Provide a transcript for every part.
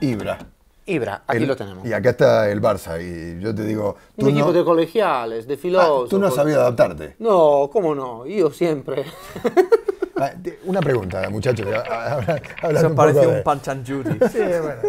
Ibra. Ibra, aquí lo tenemos. Y acá está el Barça. Y yo te digo. Tú Un equipo de colegiales, de ah, filósofos. tú no has sabido adaptarte. No, cómo no. Yo siempre. Ah, una pregunta, muchachos. Eso parece un, de... un Judy. Sí, bueno.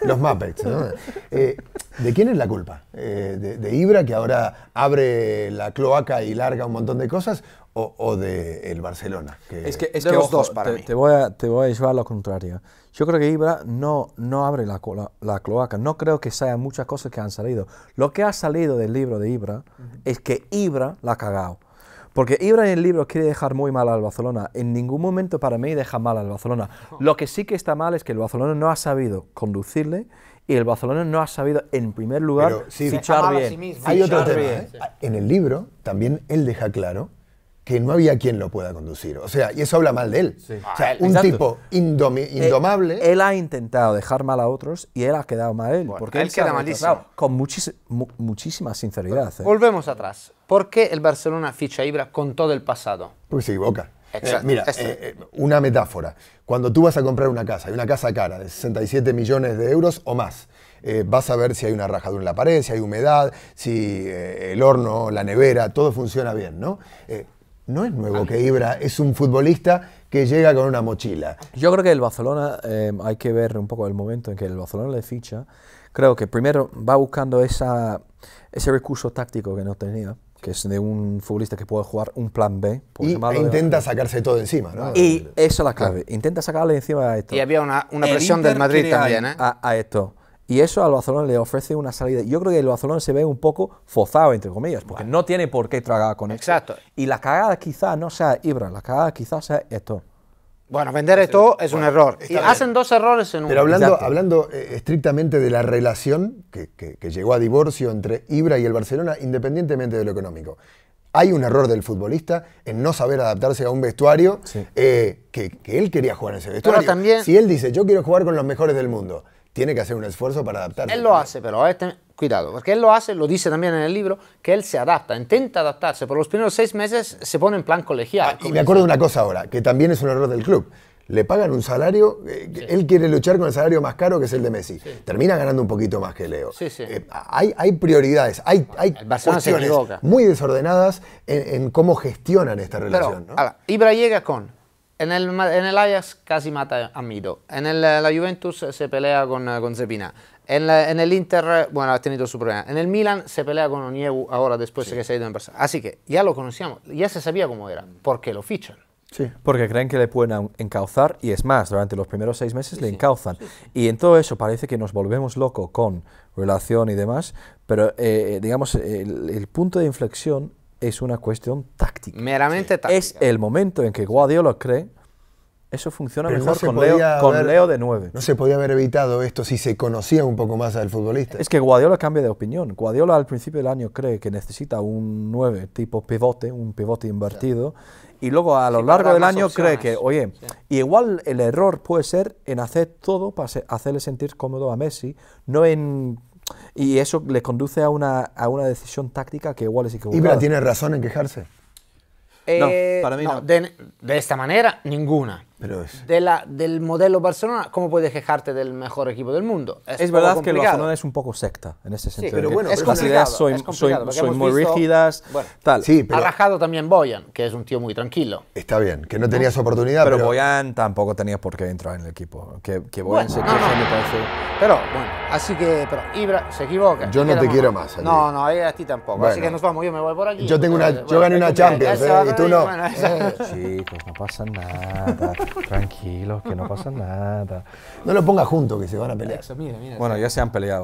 Los Muppets, ¿no? Eh, ¿De quién es la culpa? Eh, de, Ibra, que ahora abre la cloaca y larga un montón de cosas? ¿O, de el Barcelona? es que es que, los dos para te, mí. Te voy, a, te voy a llevar a lo contrario. Yo creo que Ibra no, no abre la, la, cloaca. No creo que sea muchas cosas que han salido. Lo que ha salido del libro de Ibra es que Ibra la ha cagado. Porque Ibra en el libro quiere dejar muy mal al Barcelona. En ningún momento para mí deja mal al Barcelona. Lo que sí que está mal es que el Barcelona no ha sabido conducirle y el Barcelona no ha sabido, en primer lugar, fichar bien. sí Hay otro tema. ¿eh? En el libro también él deja claro que no había quien lo pueda conducir. O sea, y eso habla mal de él. Ah, un tipo eh, indomable. Él, ha intentado dejar mal a otros y él ha quedado mal él. porque él, queda malísimo. Con muchísima sinceridad. ¿eh? Volvemos atrás. ¿Por qué el Barcelona ficha a Ibra con todo el pasado? Porque se equivoca. Eh, mira, eh, eh, una metáfora. Cuando tú vas a comprar una casa, hay una casa cara de 67 millones de euros o más, vas a ver si hay una rajadura en la pared, si hay humedad, si el horno, la nevera, todo funciona bien, ¿no? no es nuevo que Ibra es un futbolista que llega con una mochila. Yo creo que el Barcelona, hay que ver un poco el momento en que el Barcelona le ficha. Creo que primero va buscando esa, ese recurso táctico que no tenía que es de un futbolista que puede jugar un plan B. y e intenta sacarse todo encima, Y eso es la clave, intenta sacarle encima a esto. Y había una, presión del Madrid también, ¿eh? A, esto. Y eso al Barcelona le ofrece una salida. Yo creo que el Barcelona se ve un poco fozado, entre comillas, porque no tiene por qué tragar con Exacto. esto. Y la cagada quizás no sea Ibra, la cagada quizás sea esto. Bueno, vender esto es un error. hacen dos errores en un. Pero hablando, hablando eh, estrictamente de la relación que, llegó a divorcio entre Ibra y el Barcelona, independientemente de lo económico. Hay un error del futbolista en no saber adaptarse a un vestuario eh, que, él quería jugar en ese vestuario. si él dice, yo quiero jugar con los mejores del mundo, tiene que hacer un esfuerzo para adaptarse. Él lo hace, pero a este, cuidado, porque él lo hace, lo dice también en el libro, que él se adapta, intenta adaptarse, por los primeros seis meses se pone en plan colegial. Ah, y me acuerdo de una cosa ahora, que también es un error del club. Le pagan un salario, eh, él quiere luchar con el salario más caro que es el de Messi. Termina ganando un poquito más que Leo. Eh, hay, hay, prioridades, hay, hay muy desordenadas en, cómo gestionan esta relación. Pero, Ibra llega con en el, en el, Ajax casi mata a Mido. En la Juventus se pelea con, eh, con Zepina. En, el Inter, bueno, ha tenido su problema. En el Milan se pelea con Oniegu ahora después de que se ha ido en Barcelona. Así que ya lo conocíamos, ya se sabía cómo era, porque lo fichan. Sí, porque creen que le pueden encauzar y es más, durante los primeros seis meses le encauzan. Y en todo eso parece que nos volvemos locos con relación y demás, pero eh, digamos, el, el, punto de inflexión es una cuestión táctica. Meramente táctica. Es el momento en que Guardiola cree eso funciona mejor con, Leo, Leo, de 9. No se podía haber evitado esto si se conocía un poco más al futbolista. Es que Guardiola cambia de opinión. Guardiola al principio del año cree que necesita un 9 tipo pivote, un pivote invertido. Y luego a lo largo del año cree que, oye, igual el error puede ser en hacer todo para hacerle sentir cómodo a Messi, no en y eso le conduce a una, decisión táctica que igual es equivocada. tiene razón en quejarse. Eh, de, esta manera, ninguna. Pero es... del modelo Barcelona, ¿cómo puedes quejarte del mejor equipo del mundo? Es, verdad que que Barcelona es un poco secta en ese sentido. pero bueno, es las ideas son, muy rígidas. Bueno, tal. Sí, ha rajado también Boyan, que es un tío muy tranquilo. Está bien, que no tenías oportunidad. Pero, Boyan tampoco tenía por qué entrar en el equipo. Que, que Boyan se queje, no, me Pero bueno, así que pero Ibra se equivoca. Yo no te quiero más. no, no, a ti tampoco. Así que nos vamos, yo me voy por aquí. Yo, tengo una, yo gané una Champions, ¿eh? y tú no. Chicos, pues no pasa nada. Tranquilos, que no pasa nada. No lo ponga junto, que se van a pelear. bueno, ya se han peleado.